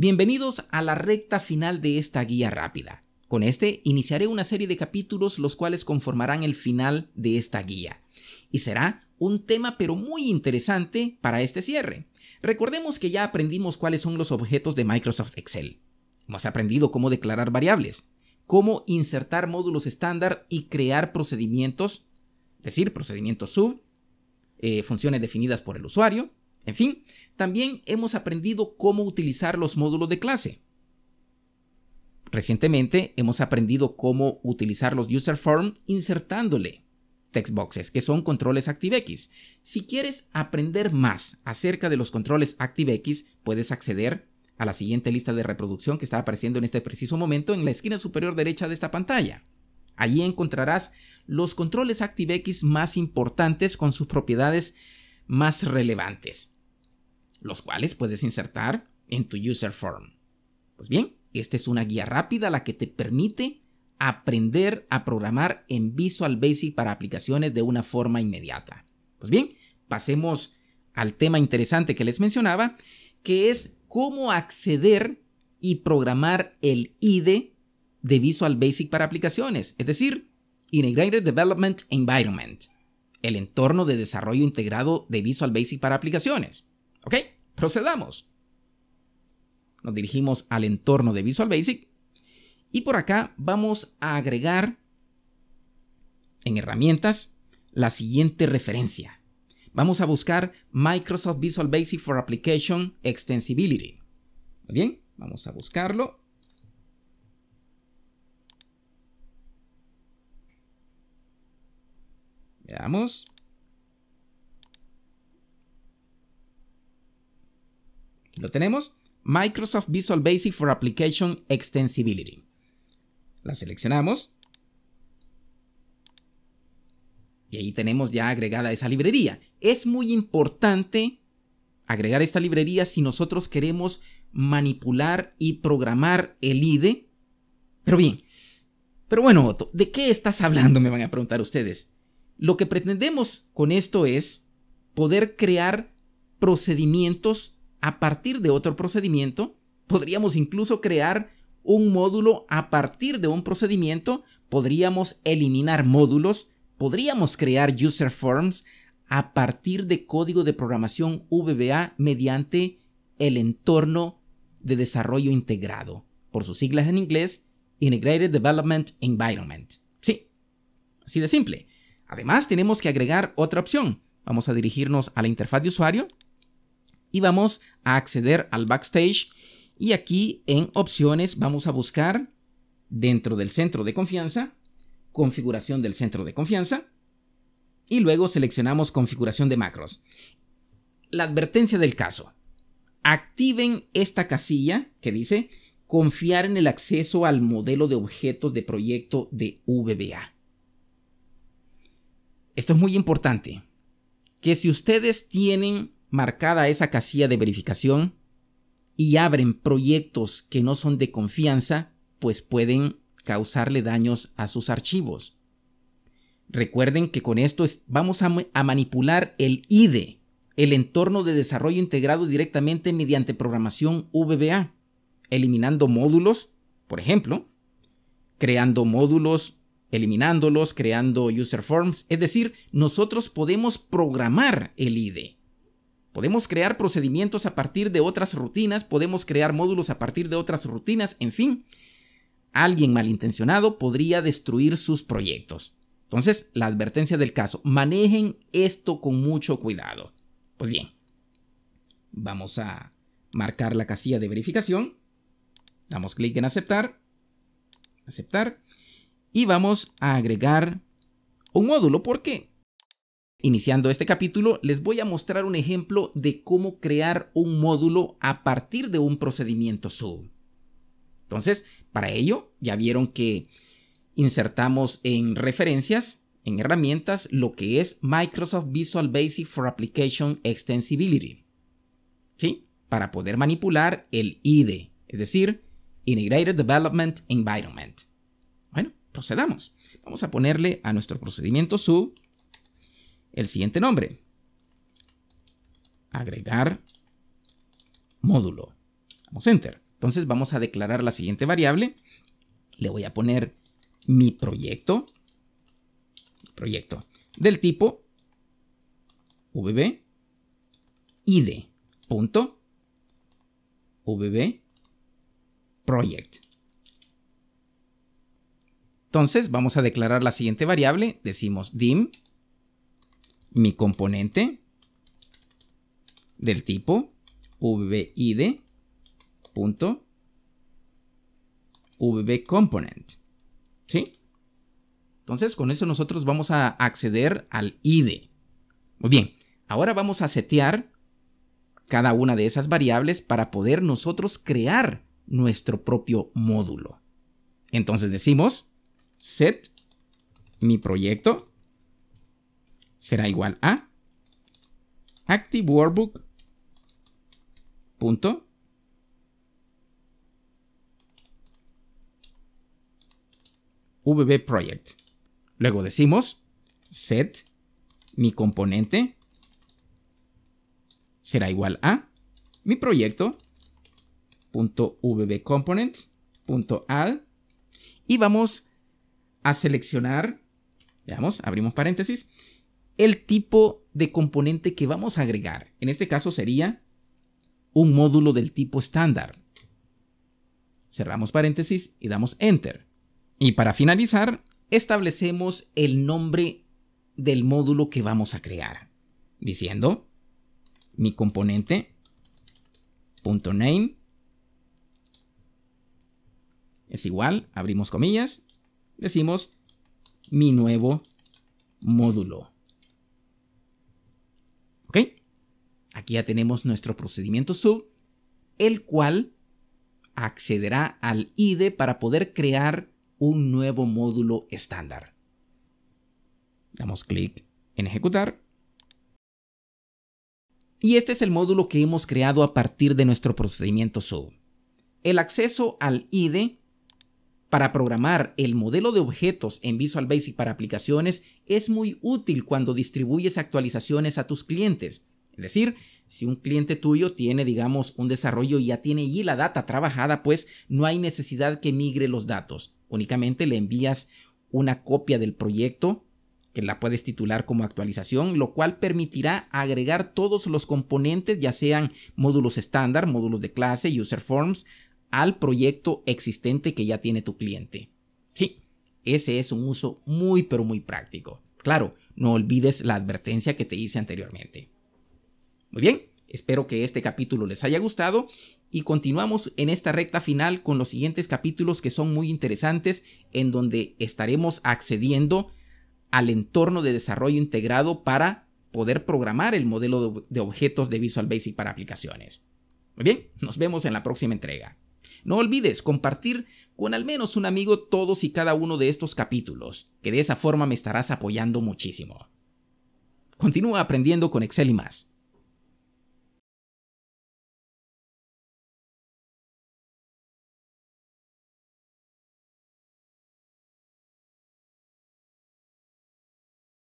Bienvenidos a la recta final de esta guía rápida. Con este iniciaré una serie de capítulos los cuales conformarán el final de esta guía. Y será un tema pero muy interesante para este cierre. Recordemos que ya aprendimos cuáles son los objetos de Microsoft Excel. Hemos aprendido cómo declarar variables, cómo insertar módulos estándar y crear procedimientos, es decir, procedimientos sub, eh, funciones definidas por el usuario, en fin, también hemos aprendido cómo utilizar los módulos de clase. Recientemente hemos aprendido cómo utilizar los user form insertándole textboxes, que son controles ActiveX. Si quieres aprender más acerca de los controles ActiveX, puedes acceder a la siguiente lista de reproducción que está apareciendo en este preciso momento en la esquina superior derecha de esta pantalla. Allí encontrarás los controles ActiveX más importantes con sus propiedades más relevantes los cuales puedes insertar en tu user form. Pues bien, esta es una guía rápida la que te permite aprender a programar en Visual Basic para aplicaciones de una forma inmediata. Pues bien, pasemos al tema interesante que les mencionaba, que es cómo acceder y programar el IDE de Visual Basic para aplicaciones, es decir, Integrated Development Environment, el entorno de desarrollo integrado de Visual Basic para aplicaciones. Ok, procedamos. Nos dirigimos al entorno de Visual Basic y por acá vamos a agregar en herramientas la siguiente referencia. Vamos a buscar Microsoft Visual Basic for Application Extensibility. Muy bien, vamos a buscarlo. Veamos. Lo tenemos, Microsoft Visual Basic for Application Extensibility. La seleccionamos. Y ahí tenemos ya agregada esa librería. Es muy importante agregar esta librería si nosotros queremos manipular y programar el IDE. Pero bien, pero bueno, Otto, ¿de qué estás hablando? Me van a preguntar ustedes. Lo que pretendemos con esto es poder crear procedimientos a partir de otro procedimiento. Podríamos incluso crear un módulo a partir de un procedimiento. Podríamos eliminar módulos. Podríamos crear user forms a partir de código de programación VBA mediante el entorno de desarrollo integrado, por sus siglas en inglés, Integrated Development Environment. Sí, así de simple. Además, tenemos que agregar otra opción. Vamos a dirigirnos a la interfaz de usuario y vamos a acceder al backstage y aquí en opciones vamos a buscar dentro del centro de confianza, configuración del centro de confianza y luego seleccionamos configuración de macros. La advertencia del caso. Activen esta casilla que dice confiar en el acceso al modelo de objetos de proyecto de VBA. Esto es muy importante, que si ustedes tienen marcada esa casilla de verificación y abren proyectos que no son de confianza, pues pueden causarle daños a sus archivos. Recuerden que con esto vamos a, a manipular el IDE, el entorno de desarrollo integrado directamente mediante programación VBA, eliminando módulos, por ejemplo, creando módulos, eliminándolos, creando user forms, es decir, nosotros podemos programar el IDE. Podemos crear procedimientos a partir de otras rutinas, podemos crear módulos a partir de otras rutinas, en fin. Alguien malintencionado podría destruir sus proyectos. Entonces, la advertencia del caso, manejen esto con mucho cuidado. Pues bien, vamos a marcar la casilla de verificación, damos clic en aceptar, aceptar, y vamos a agregar un módulo ¿Por qué? Iniciando este capítulo, les voy a mostrar un ejemplo de cómo crear un módulo a partir de un procedimiento sub. Entonces, para ello, ya vieron que insertamos en referencias, en herramientas, lo que es Microsoft Visual Basic for Application Extensibility. ¿Sí? Para poder manipular el IDE, es decir, Integrated Development Environment. Bueno, procedamos. Vamos a ponerle a nuestro procedimiento sub el siguiente nombre. Agregar módulo. Vamos enter. Entonces vamos a declarar la siguiente variable. Le voy a poner mi proyecto. Proyecto. Del tipo vb id. Punto. vb project. Entonces vamos a declarar la siguiente variable. Decimos dim mi componente del tipo vid ¿Sí? Entonces, con eso nosotros vamos a acceder al id. Muy bien, ahora vamos a setear cada una de esas variables para poder nosotros crear nuestro propio módulo. Entonces decimos set mi proyecto será igual a Active Workbook. Punto. VB Project. Luego decimos set mi componente será igual a mi proyecto punto VB punto add y vamos a seleccionar, veamos, abrimos paréntesis, el tipo de componente que vamos a agregar. En este caso sería un módulo del tipo estándar. Cerramos paréntesis y damos Enter. Y para finalizar, establecemos el nombre del módulo que vamos a crear, diciendo mi componente punto name es igual, abrimos comillas, decimos mi nuevo módulo. Aquí ya tenemos nuestro procedimiento sub, el cual accederá al IDE para poder crear un nuevo módulo estándar. Damos clic en ejecutar. Y este es el módulo que hemos creado a partir de nuestro procedimiento sub. El acceso al IDE para programar el modelo de objetos en Visual Basic para aplicaciones es muy útil cuando distribuyes actualizaciones a tus clientes, es decir, si un cliente tuyo tiene, digamos, un desarrollo y ya tiene allí la data trabajada, pues no hay necesidad que migre los datos. Únicamente le envías una copia del proyecto que la puedes titular como actualización, lo cual permitirá agregar todos los componentes, ya sean módulos estándar, módulos de clase, user forms, al proyecto existente que ya tiene tu cliente. Sí, ese es un uso muy pero muy práctico. Claro, no olvides la advertencia que te hice anteriormente. Muy bien, espero que este capítulo les haya gustado y continuamos en esta recta final con los siguientes capítulos que son muy interesantes en donde estaremos accediendo al entorno de desarrollo integrado para poder programar el modelo de objetos de Visual Basic para aplicaciones. Muy bien, nos vemos en la próxima entrega. No olvides compartir con al menos un amigo todos y cada uno de estos capítulos, que de esa forma me estarás apoyando muchísimo. Continúa aprendiendo con Excel y más.